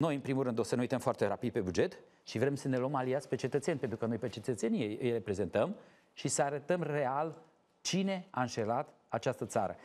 Noi, în primul rând, o să ne uităm foarte rapid pe buget și vrem să ne luăm aliați pe cetățeni, pentru că noi pe cetățenii îi reprezentăm și să arătăm real cine a înșelat această țară.